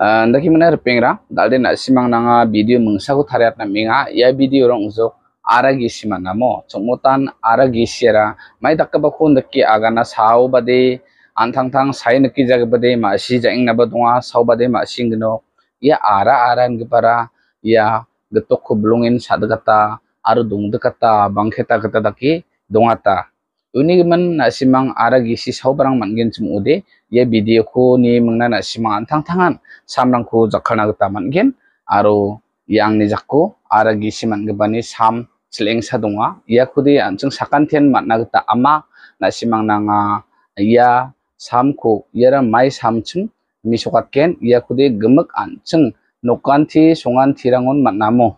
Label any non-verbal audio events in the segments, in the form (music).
Ah, ndaki mana repengra, dalde na simang nanga video mengsaku tariat na minga ya video rong zok aragi simang namo chongmotan aragi ra mai dakka bakho ndaki agana sao bade antang tang sai ndaki jaga bade ma si jang na badunga sao bade ma singno ya ara ara para ya getok kublungin sadgata aru dungdekata bangketa kata daki dongata uni man na simang aragi si sau barang mangin sumude ye video ko ni mangna na simang antang tangan samrang ko jakhana gata mangin aro yang ni ara aragi siman gebani sam seleng sadunga ya kudi anjung sakantian matna gata ama na (clears throat) simang nanga ya sam ko yara mai samchung misokakken ya kudi gemek anjung nokanti songanti rangon matnamo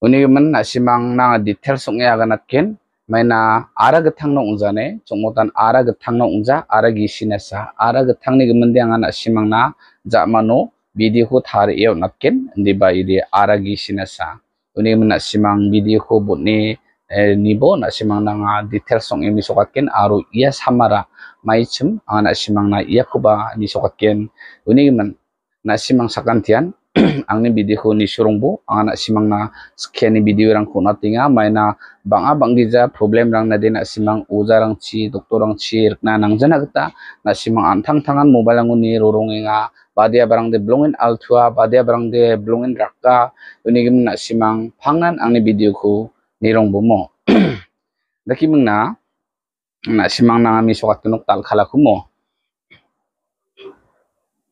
uni man na simang nanga detail songe aganatken maina arag t a n g n o n g unjane chungmotan arag t a n g n o n g unja aragi sinesa h arag t a n g n i gmendangana simangna h jamano b i d i h o t a r eo n a p k e n ndiba iri aragi sinesa h uni mena simang h b i d i h o butni nibo na simang h nanga detail song emi sokakken aru ia samara maichum ana simang h na ia y kuba ni sokakken uni men na simang h sakantian (clears throat) angni video ni surungbu angana mang na skeni video rang kuna tinga maina banga banggiza problem rang na dena simang uza rang chi doktor rang chi nang nangjana kita, na simang antang tangan mobile ang ni nga badia barang de blongin altua badia barang de blongin rakka unigim na mang pangan angni video ni Rongbo mo daki (clears throat) mengna na simang nangami sokat tunuk tal kalakumo mo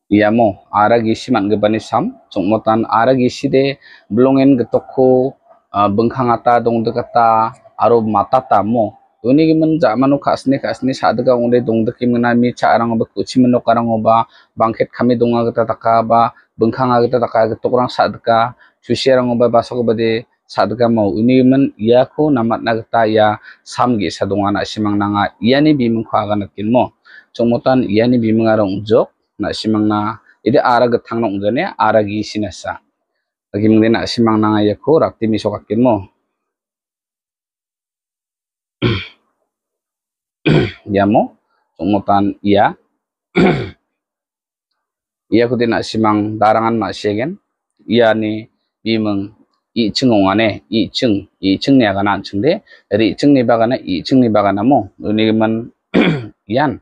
yamo ara gisi manggebani sam tan ara gisi de blongen getokho eh, bengkhangata kata aro mata matata mo uni gimun jamanu kasni kasni sadga ungde dongdeki mena mi charang ba kuci meno karang ba bangket kami donga gata taka ba bengkhanga gata taka getokrang sadga chuserang ba basok bade de mau mo uni iya ku namat nagta ya sam gi sadonga na simang nanga yani ni khaga nakin mo chungmotan yani bimung arong jok na simang na ida ara ga tang nong zane ara gi sinasa lagi mung dina simang na ngaya ko rak timi so kakin mo (clears throat) ya mo sumutan iya (clears throat) iya ko dina simang darangan na shegen iya ni bi mung i cheng ong ane i cheng i cheng niya ga na cheng de ri cheng ni baga na i cheng ni baga na mo nuni man yan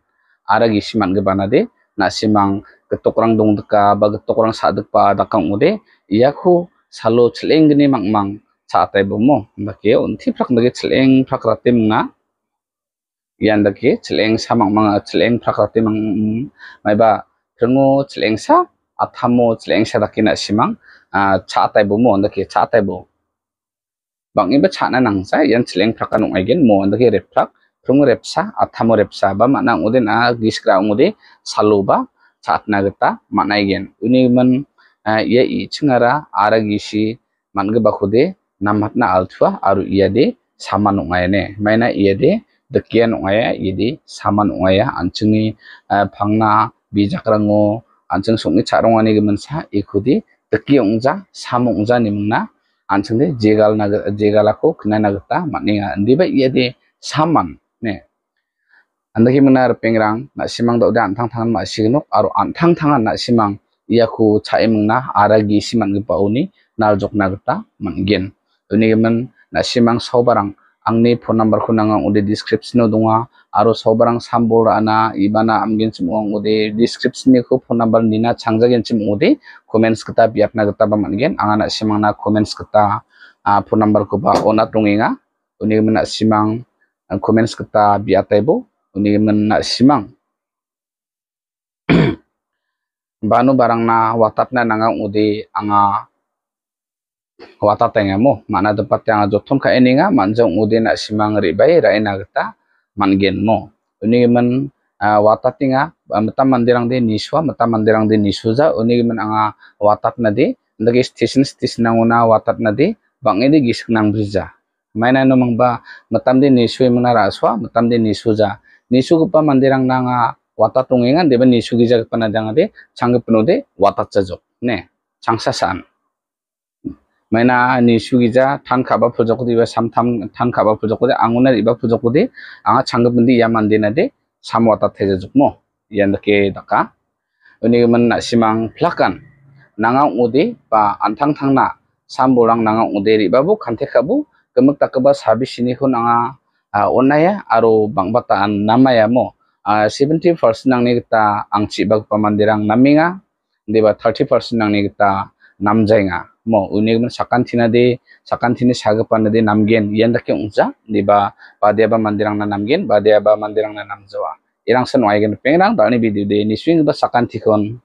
ara gi siman ga bana de na simang getok orang dong deka ba getok orang sa dakang ude iaku salo celeng gini mang mang sa atai bomo ndake ti prak ndake celeng prak ratim nga ian ndake celeng sa mang mang celeng prak ratim mang mai ba prengo celeng sa atamo celeng sa dakina simang sa atai bomo ndake sa atai bomo bang iba cha na nang sa ian celeng prak anong aigen mo ndake reprak frung repsa atau repsa ba makna ngude ah gisgra ngude saluba saat chatna makna igen Ini man eh, ya i chungara ara gisi mangge ba khude namatna althua aru iade sama nungaine iya de dekian ungaya idi sama nungaya anchungi eh, phangna bijakrango anchung sungni charongani gemensa ikuti dekian ungja samu ungja nimna anchung de jegal na jegalaku kena kna na gata ba iya iade saman ne andahi menar pengrang na simang do dan tang tangan ma signok aro an tang tangan na simang ku chaimang mengna aragi simang gepa uni naljok nagta manggen uni gemen na simang sobarang angni phone number ko nang ude description donga aro sobarang sambol ana ibana amgen simong ude description ni ku phone number nina changjagen sim ude comments kata biapna kata ba Anga angana simang na comments kata phone number ko ba ona tungenga uni gemen na simang comments kita bi tayo, uni men na simang (clears throat) banu barang na watap na nangang udi anga wata tengemo mana tempat yang jotom ka nga manjong udi na simang ribai rai naga, kita mangen mo uni men ah, wata tinga mata mandirang di niswa mata mandirang di nisuza uni men anga watap na di ndagi tisin station nanguna watap na di bang ini gisik nang bisa mainano mangba matamde nisu mangna raswa matamde nisu ja nisu kupa mandirang nanga wata tungengan deba nisu gija pana danga de changgep penode wata cajok ne changsa san mainah ni sugija tan khaba phujokodi ba samtham tan khaba phujokodi angunar iba phujokodi anga changgapndi ya mandina de samwata theje jukmo yandake daka Ini man na simang plakan nanga ude ba anthang sam samborang nanga ude ri babu khante khabu kemek kebas habis sini hun anga onaya ah, aro bangbataan namaya mo 70% ah, nangni kita angci bag pamandirang naminga thirty 30% nang kita namjainga mo unik men sakantina de sakantini sagapan nade namgen yanda ke unja deba badeba mandirang na namgen badeba mandirang na namjawa irang sen waigen pengrang dani bidu de niswing ba sakantikon